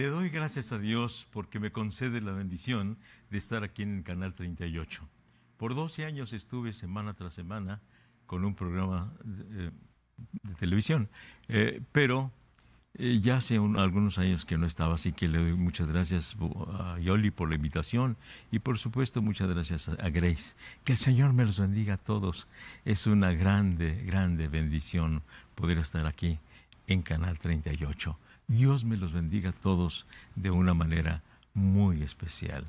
Le doy gracias a Dios porque me concede la bendición de estar aquí en el Canal 38. Por 12 años estuve semana tras semana con un programa de, eh, televisión, eh, pero eh, ya hace algunos años que no estaba, así que le doy muchas gracias a Yoli por la invitación y por supuesto muchas gracias a, a Grace. Que el Señor me los bendiga a todos. Es una grande, grande bendición poder estar aquí en Canal 38. Dios me los bendiga a todos de una manera muy especial.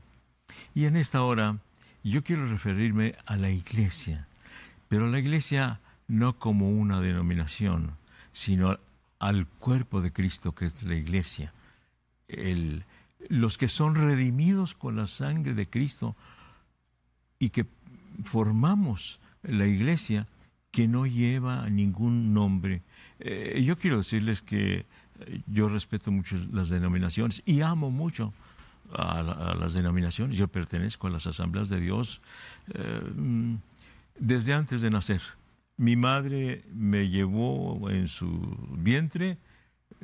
Y en esta hora yo quiero referirme a la iglesia, pero a la iglesia no como una denominación, sino al cuerpo de Cristo que es la iglesia. El, los que son redimidos con la sangre de Cristo y que formamos la iglesia que no lleva ningún nombre. Eh, yo quiero decirles que yo respeto mucho las denominaciones y amo mucho a, las denominaciones. Yo pertenezco a las asambleas de Dios eh, desde antes de nacer. Mi madre me llevó en su vientre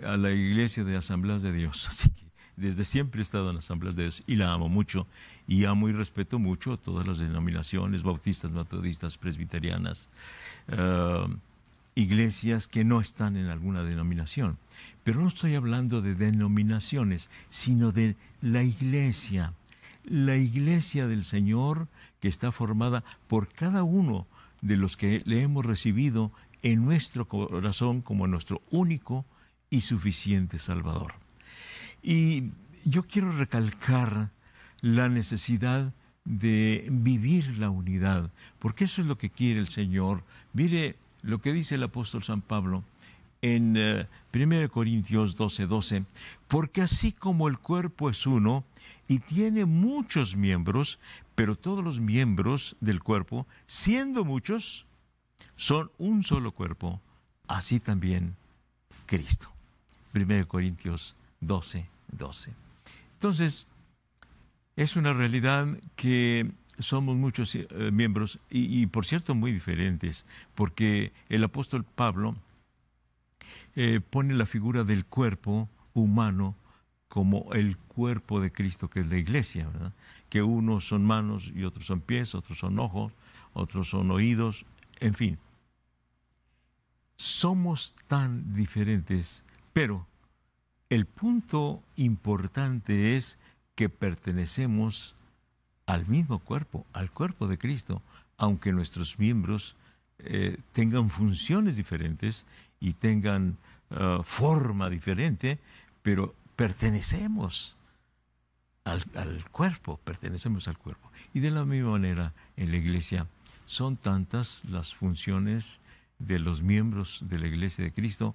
a la iglesia de asambleas de Dios. Así que desde siempre he estado en asambleas de Dios y la amo mucho y amo y respeto mucho a todas las denominaciones, bautistas, metodistas, presbiterianas, eh, iglesias que no están en alguna denominación. Pero no estoy hablando de denominaciones, sino de la iglesia. La iglesia del Señor que está formada por cada uno de los que le hemos recibido en nuestro corazón como nuestro único y suficiente Salvador. Y yo quiero recalcar la necesidad de vivir la unidad, porque eso es lo que quiere el Señor. Mire lo que dice el apóstol San Pablo en 1 eh, Corintios 12, 12, porque así como el cuerpo es uno y tiene muchos miembros, pero todos los miembros del cuerpo, siendo muchos, son un solo cuerpo, así también Cristo. 1 Corintios 12, 12. Entonces, es una realidad que somos muchos eh, miembros y, por cierto, muy diferentes, porque el apóstol Pablo eh, pone la figura del cuerpo humano como el cuerpo de Cristo, que es la iglesia, que unos son manos y otros son pies, otros son ojos, otros son oídos, en fin. Somos tan diferentes, pero el punto importante es que pertenecemos al mismo cuerpo, al cuerpo de Cristo, aunque nuestros miembros eh, tengan funciones diferentes y tengan eh, forma diferente, pero pertenecemos al, cuerpo, pertenecemos al cuerpo. Y de la misma manera en la iglesia son tantas las funciones de los miembros de la iglesia de Cristo,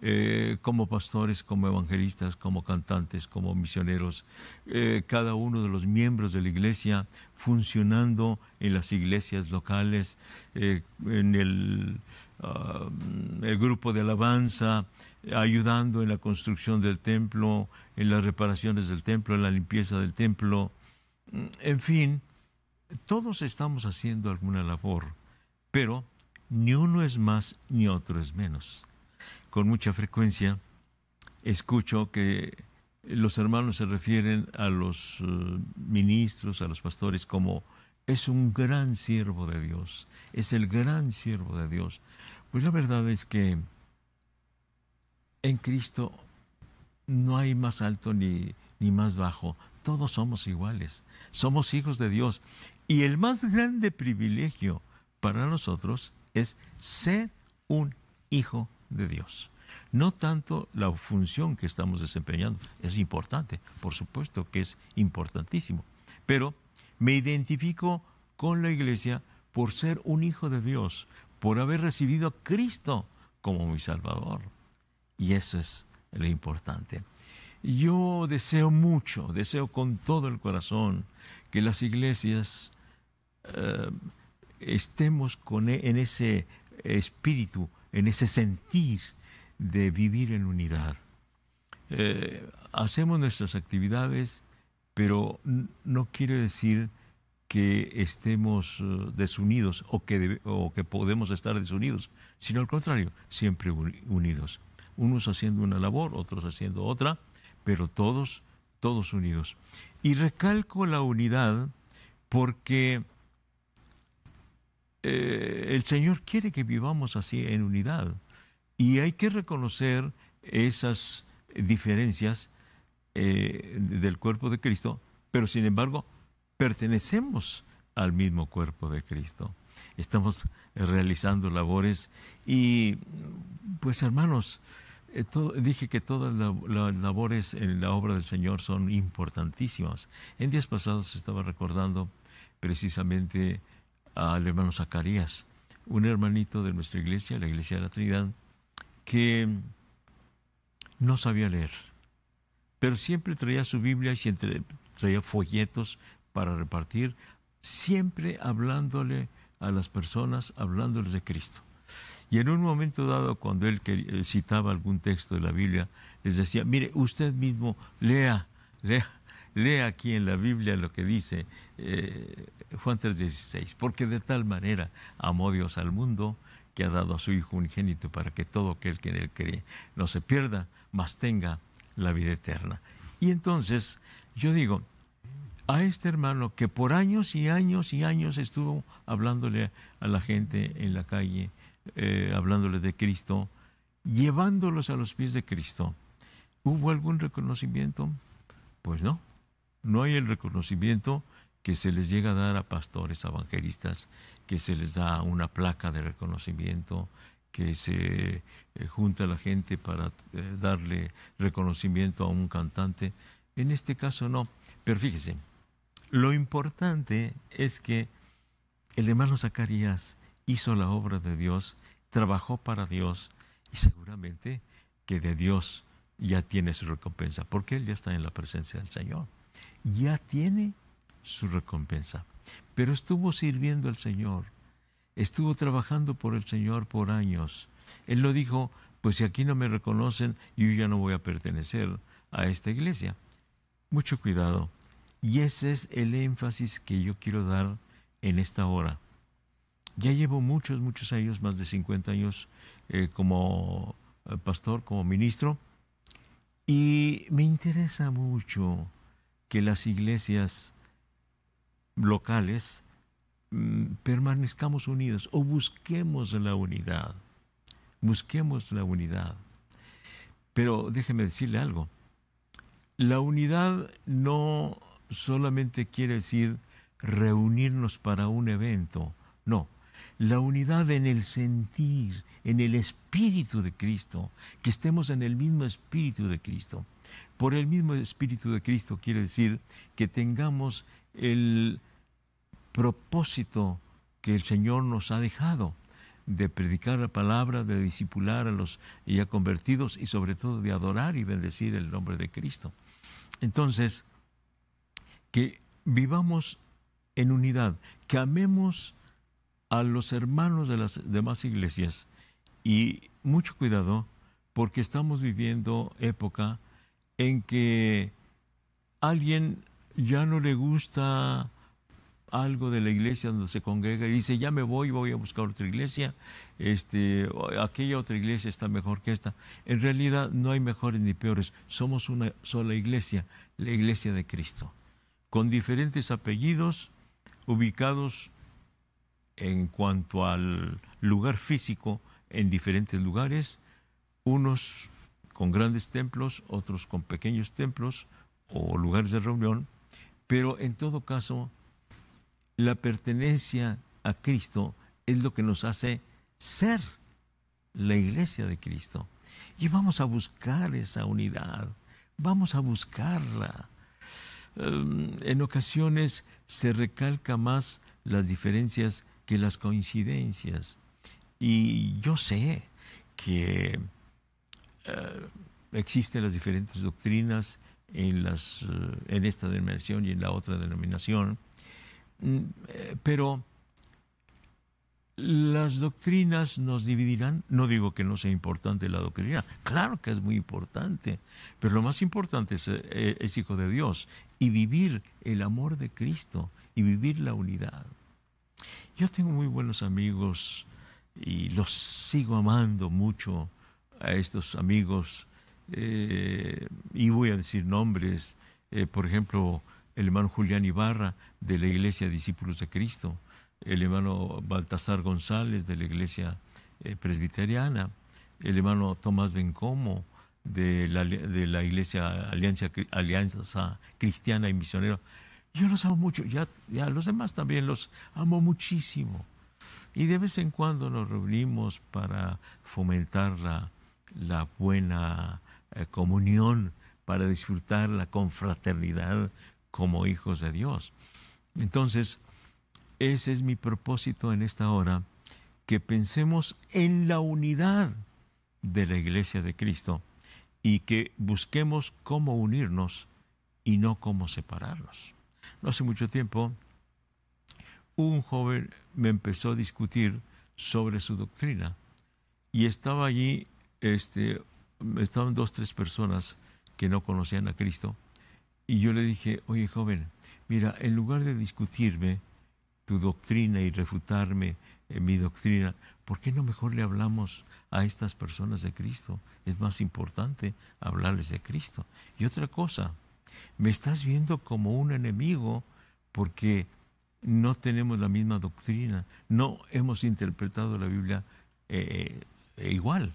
eh, como pastores, como evangelistas, como cantantes, como misioneros, eh, cada uno de los miembros de la iglesia funcionando en las iglesias locales, en el Ah, el grupo de alabanza ayudando en la construcción del templo, en las reparaciones del templo, en la limpieza del templo. Mm, en fin, todos estamos haciendo alguna labor, pero ni uno es más ni otro es menos. Con mucha frecuencia escucho que los hermanos se refieren a los eh, ministros, a los pastores como es un gran siervo de Dios, es el gran siervo de Dios. Pues la verdad es que en Cristo no hay más alto ni, ni más bajo, todos somos iguales, somos hijos de Dios. Y el más grande privilegio para nosotros es ser un hijo de Dios. No tanto la función que estamos desempeñando, es importante, por supuesto que es importantísimo, pero me identifico con la iglesia por ser un hijo de Dios, por haber recibido a Cristo como mi Salvador. Y eso es lo importante. Yo deseo mucho, deseo con todo el corazón que las iglesias eh, estemos e, en ese espíritu, en ese sentir de vivir en unidad. Eh, hacemos nuestras actividades pero no quiere decir que estemos eh, desunidos o que, que podemos estar desunidos, sino al contrario, siempre unidos. Unos haciendo una labor, otros haciendo otra, pero todos, todos unidos. Y recalco la unidad porque eh, el Señor quiere que vivamos así en unidad. Y hay que reconocer esas diferencias eh, del cuerpo de Cristo, pero sin embargo pertenecemos al mismo cuerpo de Cristo. Estamos realizando labores y pues hermanos, eh, dije que todas las labores en la obra del Señor son importantísimas. En días pasados estaba recordando precisamente al hermano Zacarías, un hermanito de nuestra iglesia, la iglesia de la Trinidad, que no sabía leer pero siempre traía su Biblia y siempre traía folletos para repartir, siempre hablándole a las personas, hablándoles de Cristo. Y en un momento dado, cuando él eh, citaba algún texto de la Biblia, les decía, mire, usted mismo lea, lea, lea aquí en la Biblia lo que dice eh, Juan 3:16, porque de tal manera amó Dios al mundo que ha dado a su Hijo unigénito para que todo aquel que en él cree no se pierda, mas tenga la vida eterna. Y entonces yo digo, a este hermano que por años y años y años estuvo hablándole a la gente en la calle, eh, hablándole de Cristo, llevándolos a los pies de Cristo, ¿hubo algún reconocimiento? Pues no, no hay el reconocimiento que se les llega a dar a pastores evangelistas, que se les da una placa de reconocimiento, que se eh, junta la gente para eh, darle reconocimiento a un cantante. En este caso no. Pero fíjese, lo importante es que el hermano Zacarías hizo la obra de Dios, trabajó para Dios y seguramente que de Dios ya tiene su recompensa, porque él ya está en la presencia del Señor. Ya tiene su recompensa, pero estuvo sirviendo al Señor estuvo trabajando por el Señor por años. Él lo dijo, pues si aquí no me reconocen, yo ya no voy a pertenecer a esta iglesia. Mucho cuidado. Y ese es el énfasis que yo quiero dar en esta hora. Ya llevo muchos, muchos años, más de 50 años eh, como eh, pastor, como ministro, y me interesa mucho que las iglesias locales Mm, permanezcamos unidos o busquemos la unidad. Busquemos la unidad. Pero déjeme decirle algo. La unidad no solamente quiere decir reunirnos para un evento, no. La unidad en el sentir, en el espíritu de Cristo, que estemos en el mismo espíritu de Cristo. Por el mismo espíritu de Cristo quiere decir que tengamos el, propósito que el Señor nos ha dejado de predicar la palabra, de discipular a los ya convertidos y sobre todo de adorar y bendecir el nombre de Cristo. Entonces, que vivamos en unidad, que amemos a los hermanos de las demás iglesias y mucho cuidado porque estamos viviendo época en que alguien ya no le gusta algo de la iglesia donde se congrega y dice, ya me voy, voy a buscar otra iglesia, este, aquella otra iglesia está mejor que esta. En realidad no hay mejores ni peores, somos una sola iglesia, la iglesia de Cristo, con diferentes apellidos ubicados en cuanto al lugar físico en diferentes lugares, unos con grandes templos, otros con pequeños templos o lugares de reunión, pero en todo caso la pertenencia a Cristo es lo que nos hace ser la iglesia de Cristo. Y vamos a buscar esa unidad, vamos a buscarla. Em, en ocasiones se recalca más las diferencias que las coincidencias. Y yo sé que eh, existen las diferentes doctrinas en, eh, en esta denominación y en la otra denominación, Mm, eh, pero las doctrinas nos dividirán. No digo que no sea importante la doctrina, claro que es muy importante, pero lo más importante es, eh, es, Hijo de Dios y vivir el amor de Cristo y vivir la unidad. Yo tengo muy buenos amigos y los sigo amando mucho a estos amigos eh, y voy a decir nombres, por ejemplo, el hermano Julián Ibarra de la Iglesia Discípulos de Cristo, el hermano Baltasar González de la Iglesia eh, Presbiteriana, el hermano Tomás Bencomo de la, Iglesia Alianza, Cristiana y Misionero. Yo los amo mucho, ya, los demás también los amo muchísimo. Y de vez en cuando nos reunimos para fomentar la, buena eh, comunión, para disfrutar la confraternidad como hijos de Dios. Entonces, ese es mi propósito en esta hora, que pensemos en la unidad de la iglesia de Cristo y que busquemos cómo unirnos y no cómo separarnos. No hace mucho tiempo, un joven me empezó a discutir sobre su doctrina y estaba allí, este, estaban dos, tres personas que no conocían a Cristo y yo le dije, oye joven, mira, en lugar de discutirme tu doctrina y refutarme eh, mi doctrina, ¿por qué no mejor le hablamos a estas personas de Cristo? Es más importante hablarles de Cristo. Y otra cosa, me estás viendo como un enemigo porque no tenemos la misma doctrina, no hemos interpretado la Biblia eh, eh, igual.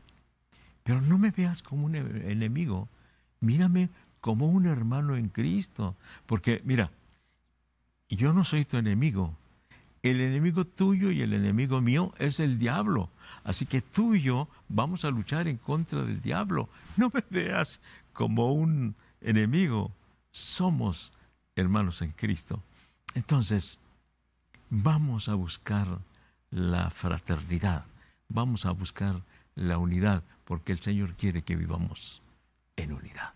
Pero no me veas como un enemigo, mírame como un hermano en Cristo. Porque, mira, yo no soy tu enemigo. El enemigo tuyo y el enemigo mío es el diablo. Así que tú y yo vamos a luchar en contra del diablo. No me veas como un enemigo. Somos hermanos en Cristo. Entonces, vamos a buscar la fraternidad. Vamos a buscar la unidad, porque el Señor quiere que vivamos en unidad.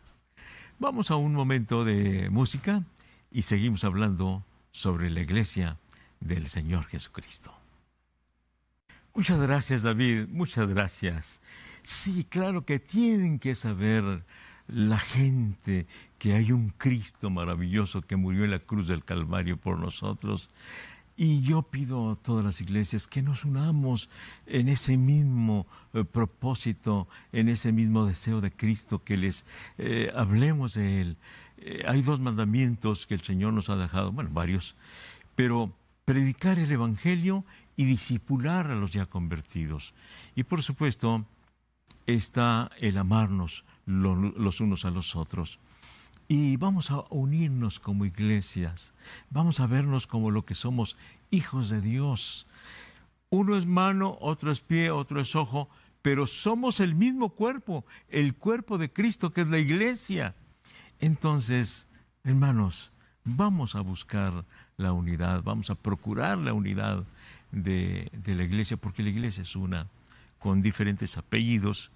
Vamos a un momento de música y seguimos hablando sobre la iglesia del Señor Jesucristo. Muchas gracias David, muchas gracias. Sí, claro que tienen que saber la gente que hay un Cristo maravilloso que murió en la cruz del Calvario por nosotros. Y yo pido a todas las iglesias que nos unamos en ese mismo eh, propósito, en ese mismo deseo de Cristo, que les eh, hablemos de Él. Eh, hay dos mandamientos que el Señor nos ha dejado, bueno, varios, pero predicar el Evangelio y disipular a los ya convertidos. Y por supuesto está el amarnos los unos a los otros. Y vamos a unirnos como iglesias, vamos a vernos como lo que somos hijos de Dios. Uno es mano, otro es pie, otro es ojo, pero somos el mismo cuerpo, el cuerpo de Cristo que es la iglesia. Entonces, hermanos, vamos a buscar la unidad, vamos a procurar la unidad de, la iglesia, porque la iglesia es una, con diferentes apellidos,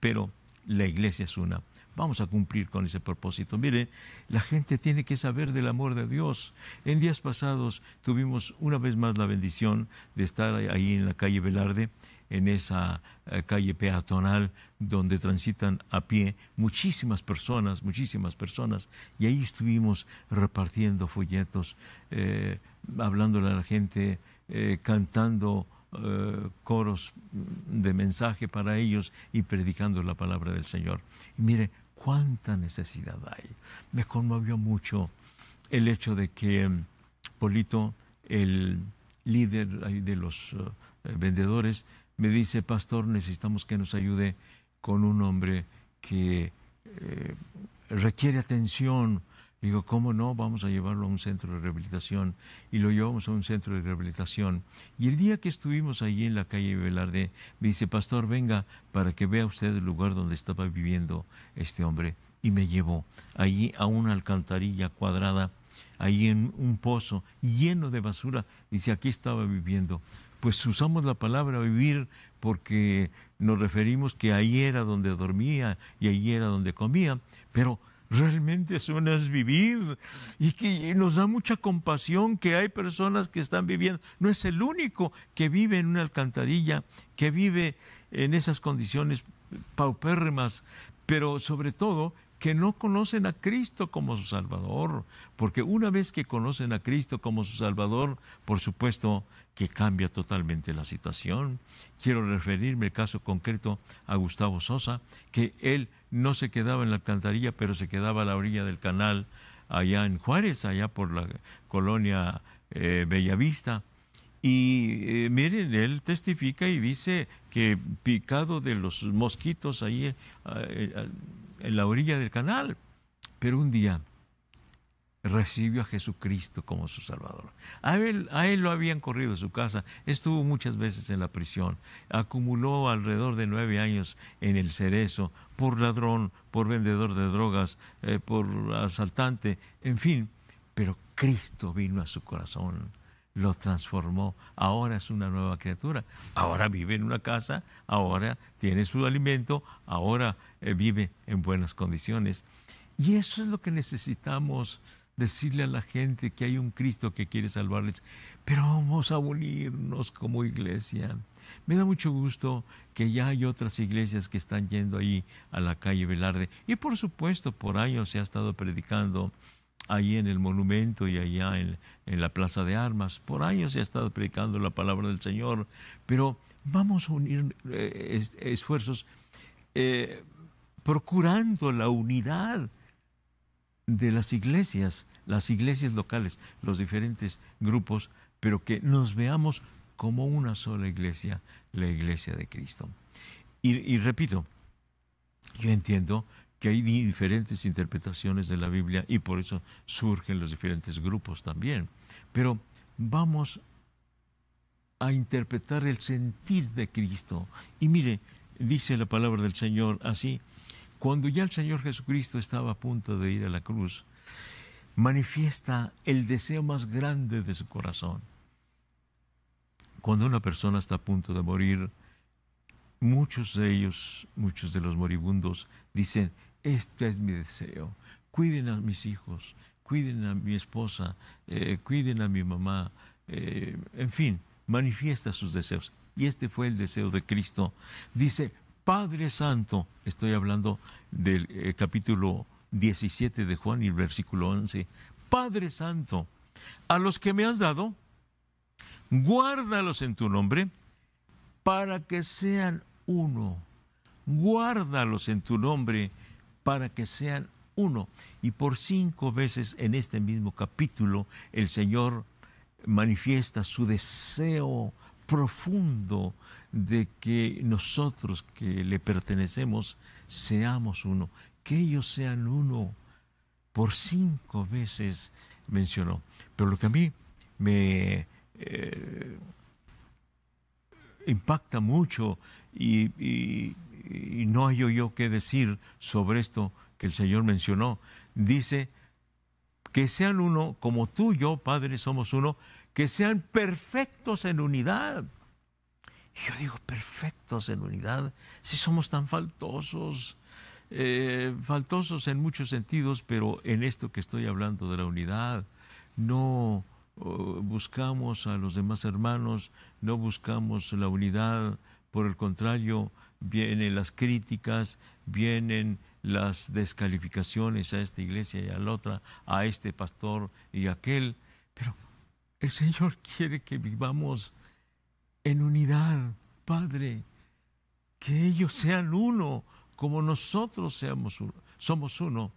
pero la iglesia es una. Vamos a cumplir con ese propósito. Mire, la gente tiene que saber del amor de Dios. En días pasados tuvimos una vez más la bendición de estar ahí en la calle Velarde, en esa eh, calle peatonal donde transitan a pie muchísimas personas, muchísimas personas, y ahí estuvimos repartiendo folletos, eh, hablándole a la gente, eh, cantando eh, coros de mensaje para ellos y predicando la palabra del Señor. mire, cuánta necesidad hay. Me conmovió mucho el hecho de que mm, Polito, el líder de los eh, vendedores, me dice, pastor, necesitamos que nos ayude con un hombre que eh, requiere atención, Digo, ¿cómo no? Vamos a llevarlo a un centro de rehabilitación. Y lo llevamos a un centro de rehabilitación. Y el día que estuvimos allí en la calle Velarde, dice, pastor, venga para que vea usted el lugar donde estaba viviendo este hombre. Y me llevó allí a una alcantarilla cuadrada, ahí en un pozo lleno de basura. Dice, aquí estaba viviendo. Pues usamos la palabra vivir porque nos referimos que ahí era donde dormía y ahí era donde comía, pero realmente suena es vivir y que nos da mucha compasión que hay personas que están viviendo. No es el único que vive en una alcantarilla, que vive en esas condiciones paupérrimas, pero sobre todo que no conocen a Cristo como su Salvador, porque una vez que conocen a Cristo como su Salvador, por supuesto que cambia totalmente la situación. Quiero referirme al caso concreto a Gustavo Sosa, que él no se quedaba en la alcantarilla, pero se quedaba a la orilla del canal allá en Juárez, allá por la colonia eh, Bellavista. Y eh, miren, él testifica y dice que picado de los mosquitos ahí eh, en la orilla del canal. Pero un día recibió a Jesucristo como su Salvador. A él, lo habían corrido de su casa, estuvo muchas veces en la prisión, acumuló alrededor de nueve años en el cerezo por ladrón, por vendedor de drogas, eh, por asaltante, en fin. Pero Cristo vino a su corazón, lo transformó, ahora es una nueva criatura, ahora vive en una casa, ahora tiene su alimento, ahora eh, vive en buenas condiciones. Y eso es lo que necesitamos decirle a la gente que hay un Cristo que quiere salvarles, pero vamos a unirnos como iglesia. Me da mucho gusto que ya hay otras iglesias que están yendo ahí a la calle Velarde. Y por supuesto, por años se ha estado predicando ahí en el monumento y allá en, la Plaza de Armas. Por años se ha estado predicando la palabra del Señor, pero vamos a unir eh, esfuerzos eh, procurando la unidad de las iglesias, las iglesias locales, los diferentes grupos, pero que nos veamos como una sola iglesia, la iglesia de Cristo. Y, repito, yo entiendo que hay diferentes interpretaciones de la Biblia y por eso surgen los diferentes grupos también, pero vamos a interpretar el sentir de Cristo. Y mire, dice la palabra del Señor así, cuando ya el Señor Jesucristo estaba a punto de ir a la cruz, manifiesta el deseo más grande de su corazón. Cuando una persona está a punto de morir, muchos de ellos, muchos de los moribundos, dicen, este es mi deseo, cuiden a mis hijos, cuiden a mi esposa, eh, cuiden a mi mamá, eh, en fin, manifiesta sus deseos. Y este fue el deseo de Cristo. Dice, Padre Santo, estoy hablando del eh, capítulo 17 de Juan y el versículo 11, Padre Santo, a los que me has dado, guárdalos en tu nombre, para que sean uno. Guárdalos en tu nombre, para que sean uno. Y por cinco veces en este mismo capítulo, el Señor manifiesta su deseo profundo de que nosotros que le pertenecemos seamos uno, que ellos sean uno por cinco veces mencionó. Pero lo que a mí me eh, impacta mucho y, no hay yo qué decir sobre esto que el Señor mencionó, dice que sean uno como tú y yo, Padre, somos uno, que sean perfectos en unidad. yo digo, perfectos en unidad, si somos tan faltosos, eh, faltosos en muchos sentidos, pero en esto que estoy hablando de la unidad, no oh, buscamos a los demás hermanos, no buscamos la unidad, por el contrario, vienen las críticas, vienen las descalificaciones a esta iglesia y a la otra, a este pastor y aquel, pero el Señor quiere que vivamos en unidad, Padre, que ellos sean uno, como nosotros seamos somos uno.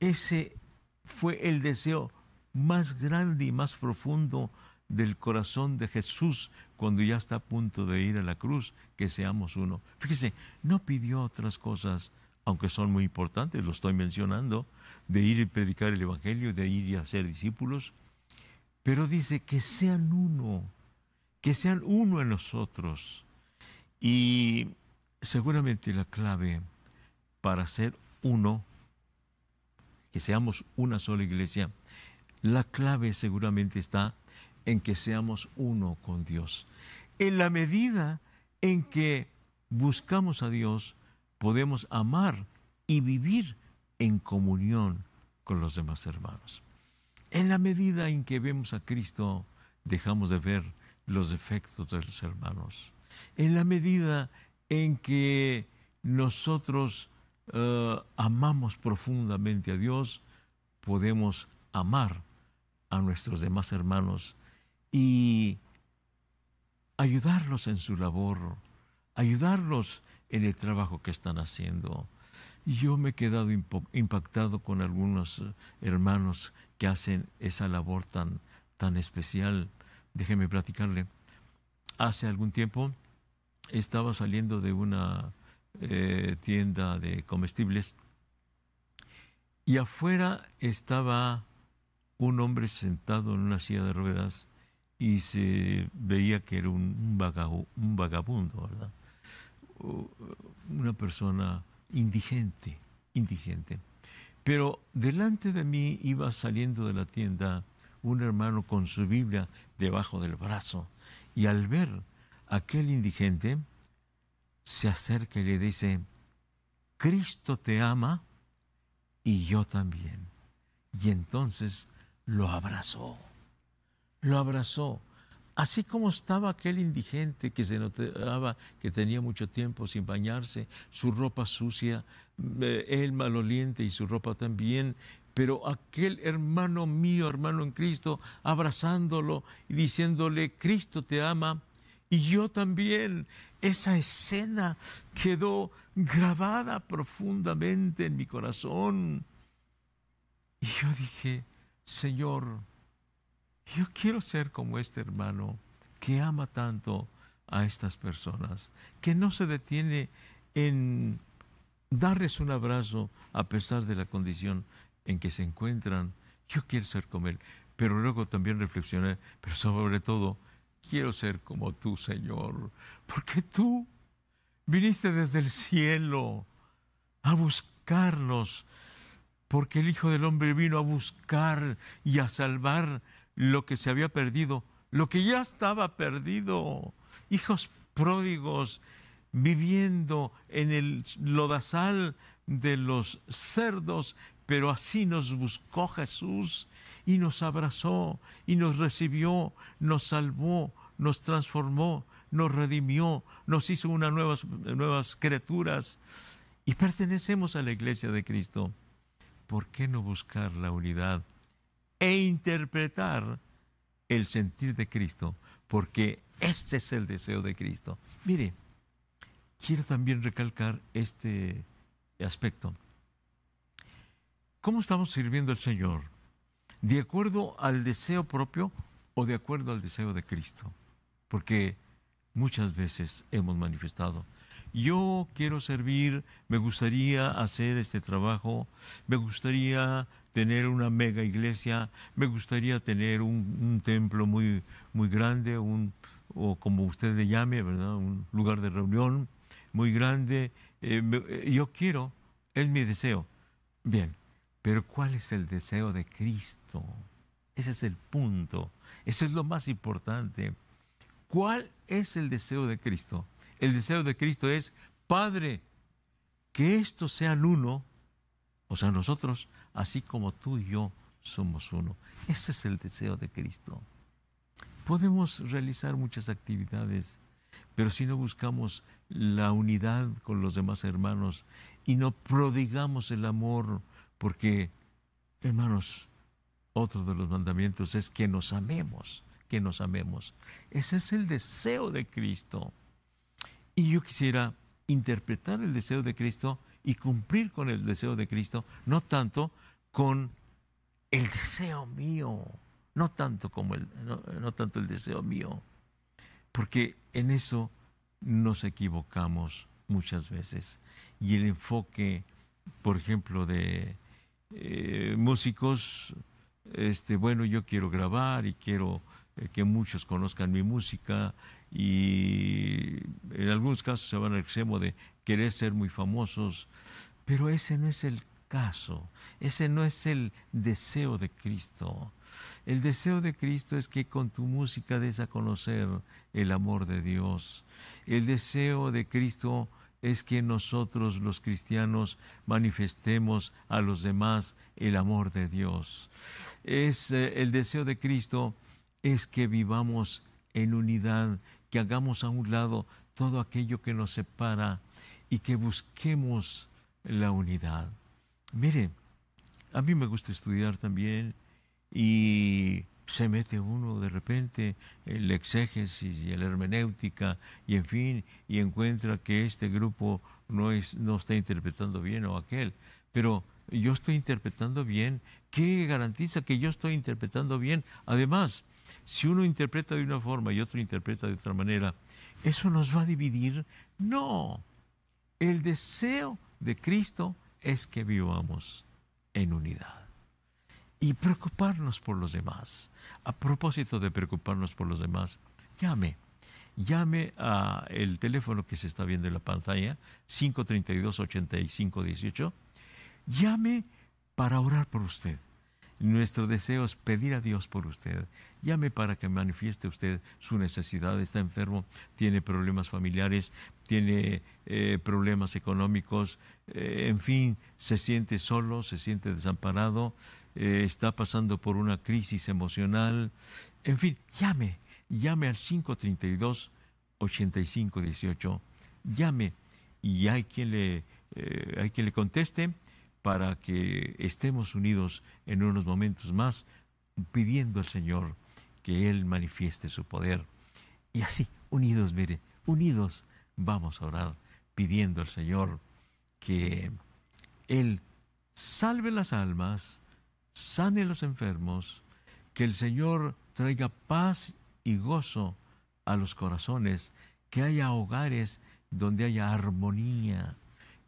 Ese fue el deseo más grande y más profundo del corazón de Jesús cuando ya está a punto de ir a la cruz, que seamos uno. Fíjese, no pidió otras cosas, aunque son muy importantes, lo estoy mencionando, de ir y predicar el Evangelio, de ir y hacer discípulos, pero dice que sean uno, que sean uno en nosotros. Y seguramente la clave para ser uno, que seamos una sola iglesia, la clave seguramente está en que seamos uno con Dios. En la medida en que buscamos a Dios, podemos amar y vivir en comunión con los demás hermanos. En la medida en que vemos a Cristo, dejamos de ver los defectos de los hermanos. En la medida en que nosotros eh, amamos profundamente a Dios, podemos amar a nuestros demás hermanos y ayudarlos en su labor, ayudarlos en el trabajo que están haciendo yo me he quedado impactado con algunos eh, hermanos que hacen esa labor tan, tan especial. Déjeme platicarle. Hace algún tiempo estaba saliendo de una eh, tienda de comestibles y afuera estaba un hombre sentado en una silla de ruedas y se veía que era un, vagabundo, un vagabundo ¿verdad? Una persona indigente, indigente. Pero delante de mí iba saliendo de la tienda un hermano con su Biblia debajo del brazo, y al ver aquel indigente, se acerca y le dice, Cristo te ama y yo también. Y entonces lo abrazó, lo abrazó Así como estaba aquel indigente que se notaba que tenía mucho tiempo sin bañarse, su ropa sucia, mm, eh, él maloliente y su ropa también, pero aquel hermano mío, hermano en Cristo, abrazándolo y diciéndole, Cristo te ama y yo también. Esa escena quedó grabada profundamente en mi corazón. Y yo dije, Señor, yo quiero ser como este hermano que ama tanto a estas personas, que no se detiene en darles un abrazo a pesar de la condición en que se encuentran. Yo quiero ser como él, pero luego también reflexioné, pero sobre todo, quiero ser como tú, Señor, porque tú viniste desde el cielo a buscarnos, porque el Hijo del Hombre vino a buscar y a salvar lo que se había perdido, lo que ya estaba perdido. Hijos pródigos viviendo en el lodazal de los cerdos, pero así nos buscó Jesús y nos abrazó y nos recibió, nos salvó, nos transformó, nos redimió, nos hizo unas nuevas, nuevas criaturas y pertenecemos a la iglesia de Cristo. ¿Por qué no buscar la unidad? e interpretar el sentir de Cristo, porque este es el deseo de Cristo. Mire, quiero también recalcar este aspecto. ¿Cómo estamos sirviendo al Señor? ¿De acuerdo al deseo propio o de acuerdo al deseo de Cristo? Porque muchas veces hemos manifestado yo quiero servir, me gustaría hacer este trabajo, me gustaría tener una mega iglesia, me gustaría tener un, templo muy, muy grande, un, o como usted le llame, ¿verdad? un lugar de reunión muy grande, eh, eh, yo quiero, es mi deseo. Bien, pero ¿cuál es el deseo de Cristo? Ese es el punto, ese es lo más importante. ¿Cuál es el deseo de Cristo? el deseo de Cristo es, Padre, que estos sean uno, o sea, nosotros, así como tú y yo somos uno. Ese es el deseo de Cristo. Podemos realizar muchas actividades, pero si no buscamos la unidad con los demás hermanos y no prodigamos el amor, porque, hermanos, otro de los mandamientos es que nos amemos, que nos amemos. Ese es el deseo de Cristo. Y yo quisiera interpretar el deseo de Cristo y cumplir con el deseo de Cristo, no tanto con el deseo mío, no tanto como el, tanto el deseo mío, porque en eso nos equivocamos muchas veces. Y el enfoque, por ejemplo, de eh, músicos, este, bueno, yo quiero grabar y quiero eh, que muchos conozcan mi música y en algunos casos se van al extremo de querer ser muy famosos, pero ese no es el caso, ese no es el deseo de Cristo. El deseo de Cristo es que con tu música des a conocer el amor de Dios. El deseo de Cristo es que nosotros los cristianos manifestemos a los demás el amor de Dios. Es eh, el deseo de Cristo es que vivamos en unidad, que hagamos a un lado todo aquello que nos separa y que busquemos la unidad. Mire, a mí me gusta estudiar también y se mete uno de repente el exégesis y la hermenéutica y en fin, y encuentra que este grupo no, es, no está interpretando bien o aquel. Pero yo estoy interpretando bien. ¿Qué garantiza que yo estoy interpretando bien? Además, si uno interpreta de una forma y otro interpreta de otra manera, ¿eso nos va a dividir? No. El deseo de Cristo es que vivamos en unidad y preocuparnos por los demás. A propósito de preocuparnos por los demás, llame llame al teléfono que se está viendo en la pantalla, 532-8518, llame para orar por usted. Nuestro deseo es pedir a Dios por usted. Llame para que manifieste usted su necesidad. Está enfermo, tiene problemas familiares, tiene eh, problemas económicos, eh, en fin, se siente solo, se siente desamparado, eh, está pasando por una crisis emocional. En fin, llame, llame al 532-8518. Llame y hay quien le, hay quien le conteste para que estemos unidos en unos momentos más pidiendo al Señor que Él manifieste su poder. Y así, unidos, mire, unidos vamos a orar pidiendo al Señor que Él salve las almas, sane los enfermos, que el Señor traiga paz y gozo a los corazones, que haya hogares donde haya armonía,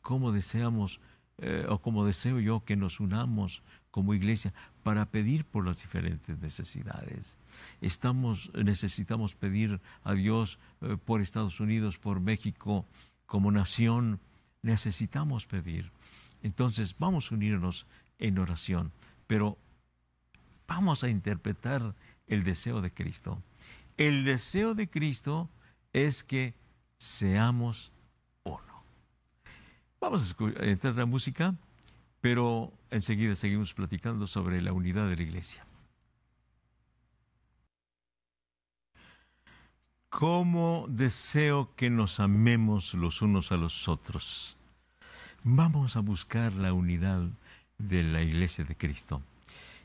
como deseamos eh, o como deseo yo, que nos unamos como iglesia para pedir por las diferentes necesidades. Estamos, necesitamos pedir a Dios eh, por Estados Unidos, por México, como nación. Necesitamos pedir. Entonces vamos a unirnos en oración, pero vamos a interpretar el deseo de Cristo. El deseo de Cristo es que seamos Vamos a entrar la música, pero enseguida seguimos platicando sobre la unidad de la iglesia. ¿Cómo deseo que nos amemos los unos a los otros? Vamos a buscar la unidad de la iglesia de Cristo.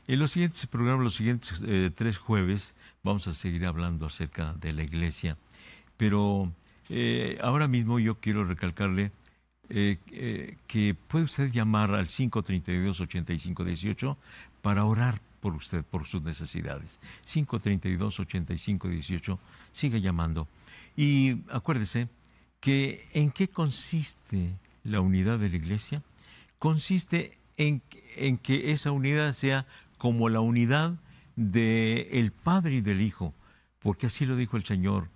En los siguientes programas, los siguientes eh, tres jueves, vamos a seguir hablando acerca de la iglesia. Pero eh, ahora mismo yo quiero recalcarle eh, eh, que puede usted llamar al 532-8518 para orar por usted, por sus necesidades. 532-8518, siga llamando. Y acuérdese que en qué consiste la unidad de la iglesia. Consiste en, en que esa unidad sea como la unidad del el Padre y del Hijo, porque así lo dijo el Señor.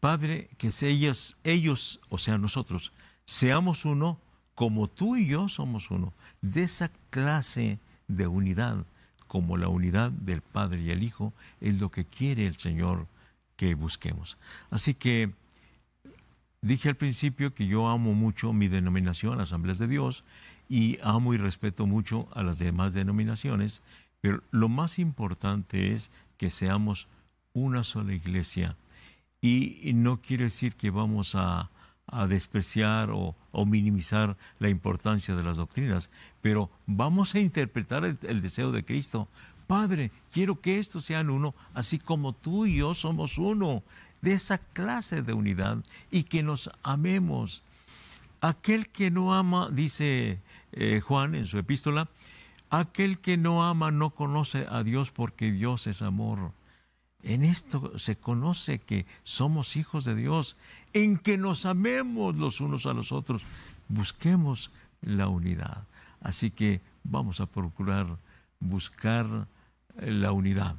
Padre, que ellos, ellos, o sea, nosotros, Seamos uno como tú y yo somos uno. De esa clase de unidad, como la unidad del Padre y el Hijo, es lo que quiere el Señor que busquemos. Así que dije al principio que yo amo mucho mi denominación, Asambleas de Dios, y amo y respeto mucho a las demás denominaciones, pero lo más importante es que seamos una sola iglesia. Y no quiere decir que vamos a a despreciar o, minimizar la importancia de las doctrinas, pero vamos a interpretar el, deseo de Cristo. Padre, quiero que estos sean uno, así como tú y yo somos uno, de esa clase de unidad y que nos amemos. Aquel que no ama, dice eh, Juan en su epístola, aquel que no ama no conoce a Dios porque Dios es amor. En esto se conoce que somos hijos de Dios, en que nos amemos los unos a los otros. Busquemos la unidad. Así que vamos a procurar buscar la unidad.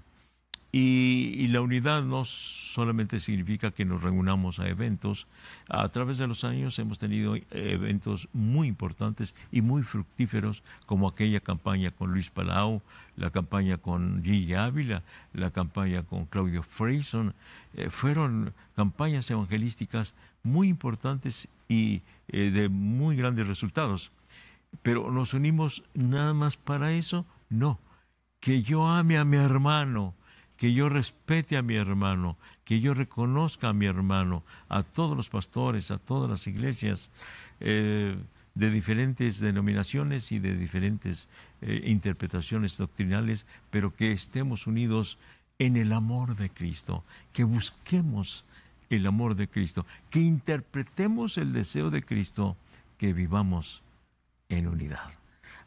Y, la unidad no solamente significa que nos reunamos a eventos. A través de los años hemos tenido eventos muy importantes y muy fructíferos, como aquella campaña con Luis Palau, la campaña con Gigi Ávila, la campaña con Claudio Freyson. Eh, fueron campañas evangelísticas muy importantes y eh, de muy grandes resultados. Pero nos unimos nada más para eso, no. Que yo ame a mi hermano, que yo respete a mi hermano, que yo reconozca a mi hermano, a todos los pastores, a todas las iglesias eh, de diferentes denominaciones y de diferentes eh, interpretaciones doctrinales, pero que estemos unidos en el amor de Cristo, que busquemos el amor de Cristo, que interpretemos el deseo de Cristo, que vivamos en unidad.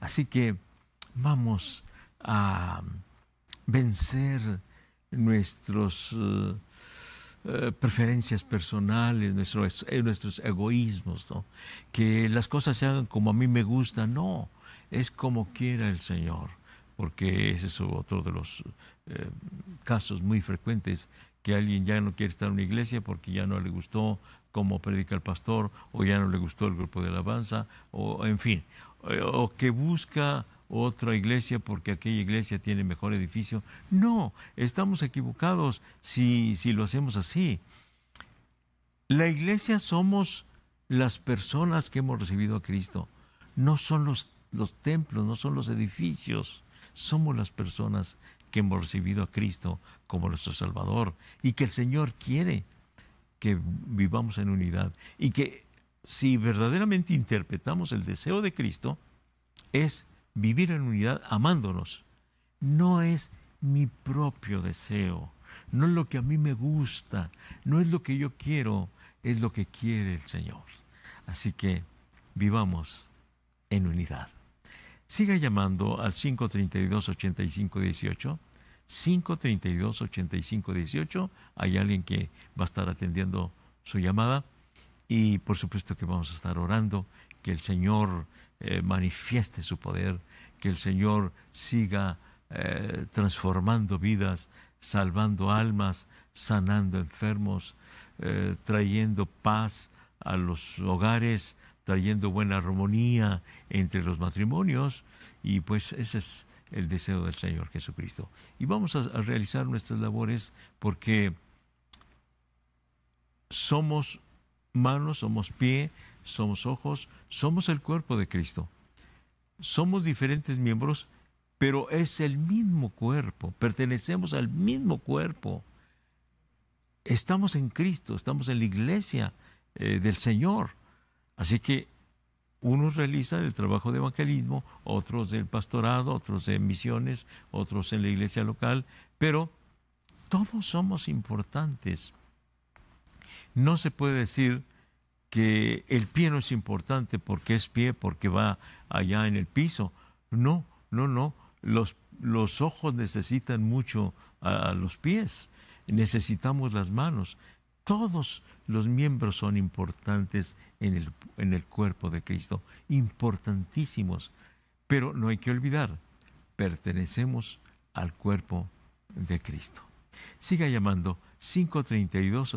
Así que vamos a vencer nuestras eh, eh, preferencias personales, nuestros, eh, nuestros egoísmos, que las cosas se hagan como a mí me gusta, no, es como quiera el Señor, porque ese es otro de los casos muy frecuentes que alguien ya no quiere estar en una iglesia porque ya no le gustó cómo predica el pastor, o ya no le gustó el grupo de alabanza, o en fin, o que busca otra iglesia porque aquella iglesia tiene mejor edificio. No, estamos equivocados si, si lo hacemos así. La iglesia somos las personas que hemos recibido a Cristo. No son los, los templos, no son los edificios. Somos las personas que hemos recibido a Cristo como nuestro Salvador y que el Señor quiere que vivamos en unidad y que si verdaderamente interpretamos el deseo de Cristo es vivir en unidad amándonos. No es mi propio deseo, no es lo que a mí me gusta, no es lo que yo quiero, es lo que quiere el Señor. Así que vivamos en unidad. Siga llamando al 532-8518. 532-8518. Hay alguien que va a estar atendiendo su llamada. Y por supuesto que vamos a estar orando, que el Señor eh, manifieste su poder, que el Señor siga eh, transformando vidas, salvando almas, sanando enfermos, eh, trayendo paz a los hogares, trayendo buena armonía entre los matrimonios y pues ese es el deseo del Señor Jesucristo. Y vamos a, a realizar nuestras labores porque somos manos, somos pie somos ojos, somos el cuerpo de Cristo. Somos diferentes miembros, pero es el mismo cuerpo, pertenecemos al mismo cuerpo. Estamos en Cristo, estamos en la iglesia eh, del Señor. Así que unos realizan el trabajo de evangelismo, otros del pastorado, otros de misiones, otros en la iglesia local, pero todos somos importantes. No se puede decir que el pie no es importante porque es pie, porque va allá en el piso. No, no, no. Los, ojos necesitan mucho a, los pies. Necesitamos las manos. Todos los miembros son importantes en el, en el cuerpo de Cristo, importantísimos. Pero no hay que olvidar, pertenecemos al cuerpo de Cristo. Siga llamando 532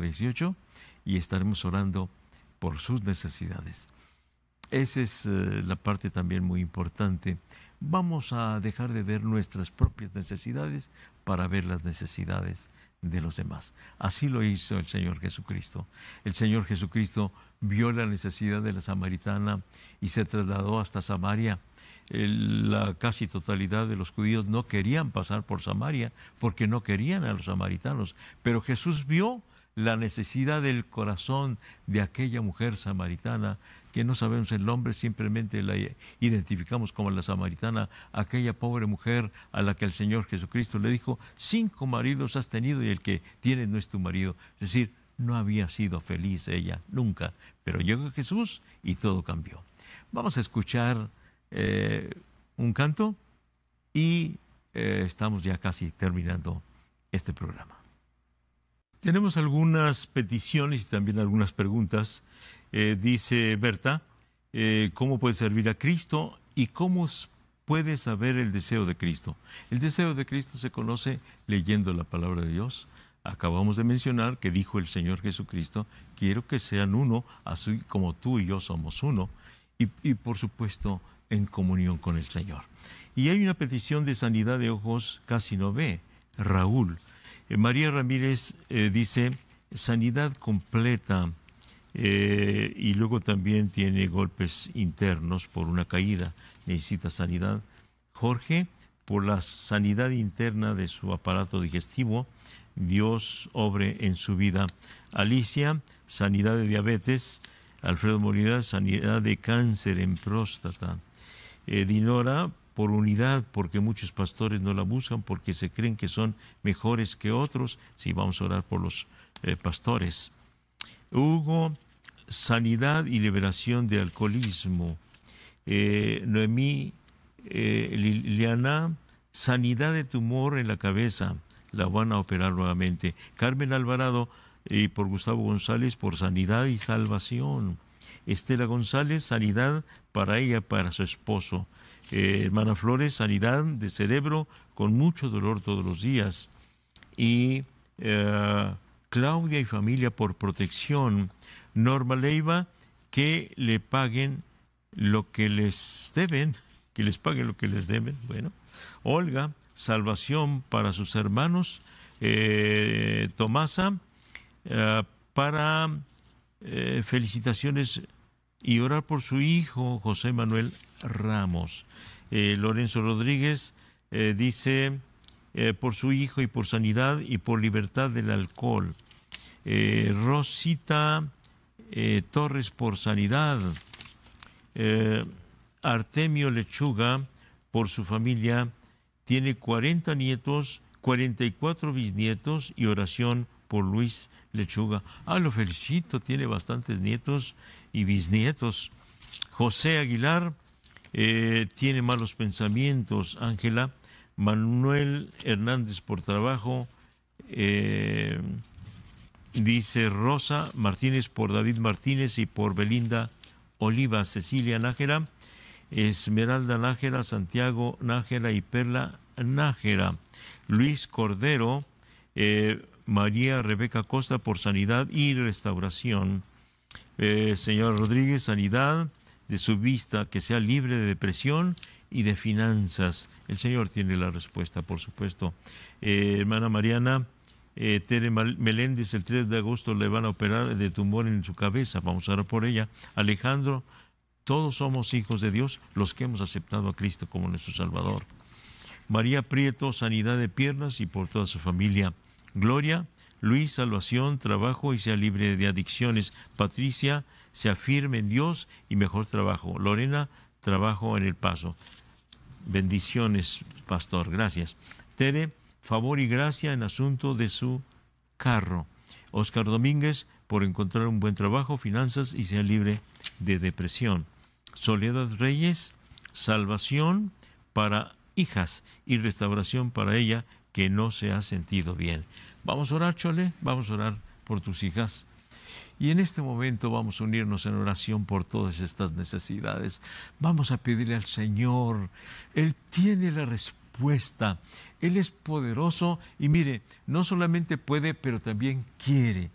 18, y estaremos orando por sus necesidades. Esa es eh, la parte también muy importante. Vamos a dejar de ver nuestras propias necesidades para ver las necesidades de los demás. Así lo hizo el Señor Jesucristo. El Señor Jesucristo vio la necesidad de la samaritana y se trasladó hasta Samaria la casi totalidad de los judíos no querían pasar por Samaria porque no querían a los samaritanos. Pero Jesús vio la necesidad del corazón de aquella mujer samaritana, que no sabemos el nombre, simplemente la identificamos como la samaritana, aquella pobre mujer a la que el Señor Jesucristo le dijo, cinco maridos has tenido y el que tienes no es tu marido. Es decir, no había sido feliz ella nunca, pero llegó Jesús y todo cambió. Vamos a escuchar eh, un canto y eh, estamos ya casi terminando este programa. Tenemos algunas peticiones y también algunas preguntas. Eh, dice Berta, ¿cómo puede servir a Cristo y cómo puede saber el deseo de Cristo? El deseo de Cristo se conoce leyendo la palabra de Dios, acabamos de mencionar que dijo el Señor Jesucristo, quiero que sean uno, así como tú y yo somos uno. y por supuesto, en comunión con el Señor. Y hay una petición de sanidad de ojos casi no ve, Raúl. Eh, María Ramírez eh, dice, sanidad completa eh, y luego también tiene golpes internos por una caída, necesita sanidad. Jorge, por la sanidad interna de su aparato digestivo, Dios obre en su vida. Alicia, sanidad de diabetes. Alfredo Moridad, sanidad de cáncer en próstata. Eh, dinora por unidad, porque muchos pastores no la buscan, porque se creen que son mejores que otros. Si vamos a orar por los eh, pastores. Hugo, sanidad y liberación de alcoholismo. Eh, Noemí, Liliana, sanidad de tumor en la cabeza. La van a operar nuevamente. Carmen Alvarado y por Gustavo González por sanidad y salvación. Estela González, sanidad para ella, para su esposo. Eh, hermana Flores, sanidad de cerebro con mucho dolor todos los días. Y eh, Claudia y familia por protección. Norma Leiva, que le paguen lo que les deben, que les paguen lo que les deben. Bueno, Olga, salvación para sus hermanos. Eh, Tomasa, para felicitaciones y orar por su hijo José Manuel Ramos. Eh, Lorenzo Rodríguez eh, dice eh, por su hijo y por sanidad y por libertad del alcohol. Rosita Torres por sanidad. Artemio Lechuga por su familia. Tiene 40 nietos, 44 bisnietos y oración por Luis Lechuga. Ah, lo felicito, tiene bastantes nietos y bisnietos. José Aguilar eh, tiene malos pensamientos, Ángela. Manuel Hernández por trabajo. Eh, dice Rosa Martínez por David Martínez y por Belinda Oliva, Cecilia Nájera, Esmeralda Nájera, Santiago Nájera y Perla Nájera, Luis Cordero, eh, María Rebeca Costa por Sanidad y Restauración, eh, señor Rodríguez, sanidad de su vista, que sea libre de depresión y de finanzas. El Señor tiene la respuesta, por supuesto. Eh, hermana Mariana, eh, Tere Meléndez, el 3 de agosto le van a operar de tumor en su cabeza. Vamos a orar por ella. Alejandro, todos somos hijos de Dios, los que hemos aceptado a Cristo como nuestro Salvador. María Prieto, sanidad de piernas y por toda su familia. Gloria, Luis, salvación, trabajo y sea libre de adicciones. Patricia, se afirme en Dios y mejor trabajo. Lorena, trabajo en el paso. Bendiciones, pastor. Gracias. Tere, favor y gracia en asunto de su carro. Oscar Domínguez, por encontrar un buen trabajo, finanzas y sea libre de depresión. Soledad Reyes, salvación para hijas y restauración para ella que no se ha sentido bien. Vamos a orar, Chole, vamos a orar por tus hijas. Y en este momento vamos a unirnos en oración por todas estas necesidades. Vamos a pedirle al Señor. Él tiene la respuesta. Él es poderoso y mire, no solamente puede, pero también quiere.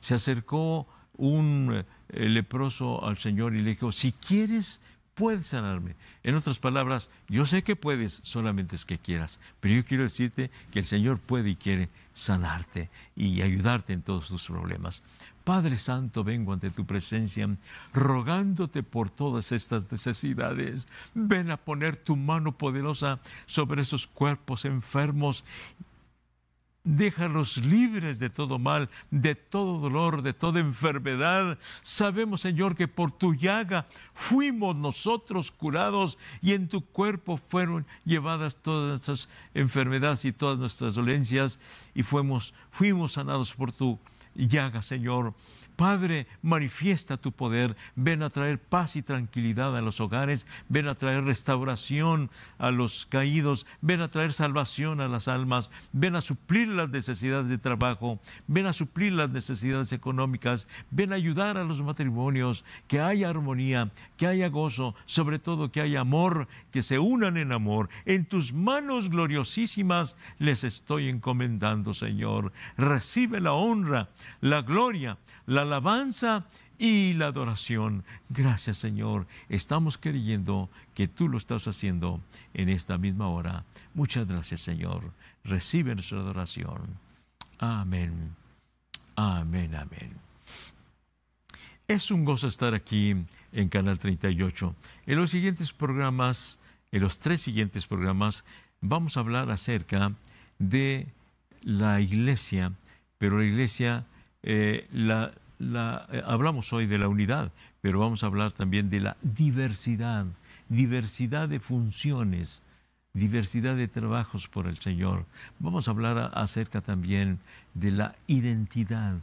Se acercó un eh, leproso al Señor y le dijo, si quieres, puedes sanarme. En otras palabras, yo sé que puedes, solamente es que quieras. Pero yo quiero decirte que el Señor puede y quiere sanarte y ayudarte en todos tus problemas. Padre Santo, vengo ante tu presencia rogándote por todas estas necesidades. Ven a poner tu mano poderosa sobre esos cuerpos enfermos Déjalos libres de todo mal, de todo dolor, de toda enfermedad. Sabemos, Señor, que por tu llaga fuimos nosotros curados y en tu cuerpo fueron llevadas todas nuestras enfermedades y todas nuestras dolencias y fuimos, fuimos sanados por tu llaga, Señor. Padre, manifiesta tu poder, ven a traer paz y tranquilidad a los hogares, ven a traer restauración a los caídos, ven a traer salvación a las almas, ven a suplir las necesidades de trabajo, ven a suplir las necesidades económicas, ven a ayudar a los matrimonios, que haya armonía, que haya gozo, sobre todo que haya amor, que se unan en amor. En tus manos gloriosísimas les estoy encomendando, Señor. Recibe la honra, la gloria, la alabanza y la adoración. Gracias Señor, estamos creyendo que tú lo estás haciendo en esta misma hora. Muchas gracias Señor. Recibe nuestra adoración. Amén. Amén, amén. Es un gozo estar aquí en Canal 38. En los siguientes programas, en los tres siguientes programas, vamos a hablar acerca de la iglesia, pero la iglesia, eh, la, eh, hablamos hoy de la unidad, pero vamos a hablar también de la diversidad, diversidad de funciones, diversidad de trabajos por el Señor. Vamos a hablar acerca también de la identidad.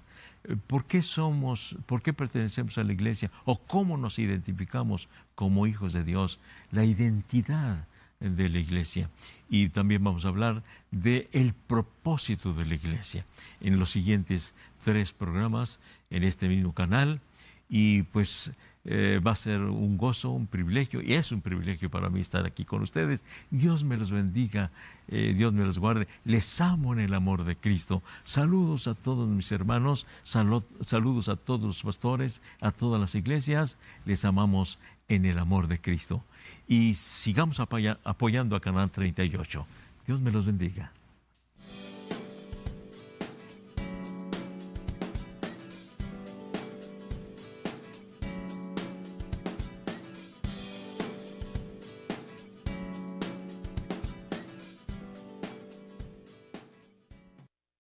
Eh, ¿Por qué somos, por qué pertenecemos a la iglesia o cómo nos identificamos como hijos de Dios? La identidad de la iglesia. Y también vamos a hablar de el propósito de la iglesia en los siguientes tres programas en este mismo canal. Y pues eh, va a ser un gozo, un privilegio, y es un privilegio para mí estar aquí con ustedes. Dios me los bendiga, eh, Dios me los guarde. Les amo en el amor de Cristo. Saludos a todos mis hermanos, saludos a todos los pastores, a todas las iglesias. Les amamos en el amor de Cristo. Y sigamos apoyando a Canal 38. Dios me los bendiga.